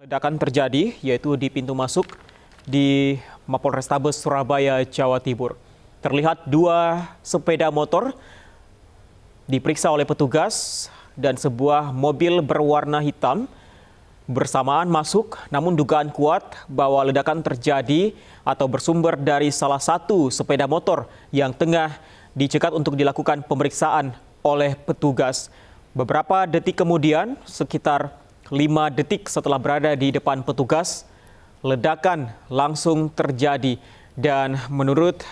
Ledakan terjadi yaitu di pintu masuk di Mapol Restabes Surabaya, Jawa Timur. Terlihat dua sepeda motor diperiksa oleh petugas dan sebuah mobil berwarna hitam bersamaan masuk namun dugaan kuat bahwa ledakan terjadi atau bersumber dari salah satu sepeda motor yang tengah dicekat untuk dilakukan pemeriksaan oleh petugas. Beberapa detik kemudian sekitar 5 detik setelah berada di depan petugas, ledakan langsung terjadi dan menurut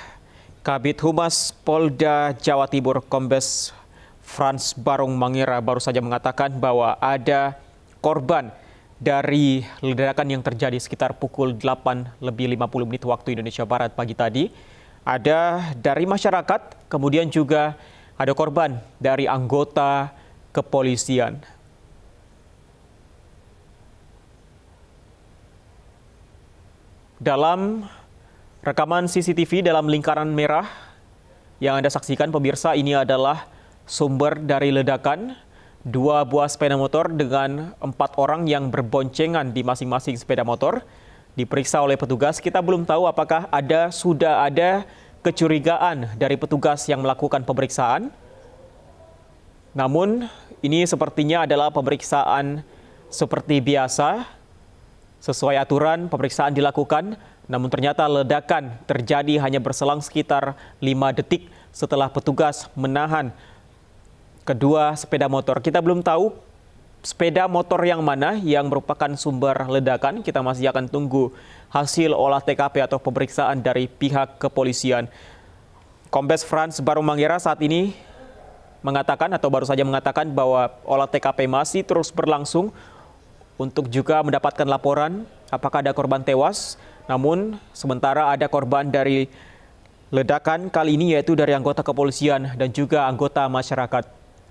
Kabit Humas Polda Jawa Timur Kombes Frans Barung Mangira baru saja mengatakan bahwa ada korban dari ledakan yang terjadi sekitar pukul 8 lebih 50 menit waktu Indonesia Barat pagi tadi. Ada dari masyarakat, kemudian juga ada korban dari anggota kepolisian. Dalam rekaman CCTV dalam lingkaran merah yang Anda saksikan pemirsa ini adalah sumber dari ledakan dua buah sepeda motor dengan empat orang yang berboncengan di masing-masing sepeda motor diperiksa oleh petugas. Kita belum tahu apakah ada sudah ada kecurigaan dari petugas yang melakukan pemeriksaan. Namun ini sepertinya adalah pemeriksaan seperti biasa Sesuai aturan, pemeriksaan dilakukan, namun ternyata ledakan terjadi hanya berselang sekitar 5 detik setelah petugas menahan kedua sepeda motor. Kita belum tahu sepeda motor yang mana yang merupakan sumber ledakan. Kita masih akan tunggu hasil olah TKP atau pemeriksaan dari pihak kepolisian. Kombes Frans Barumangira Mangera saat ini mengatakan atau baru saja mengatakan bahwa olah TKP masih terus berlangsung untuk juga mendapatkan laporan apakah ada korban tewas. Namun sementara ada korban dari ledakan kali ini yaitu dari anggota kepolisian dan juga anggota masyarakat.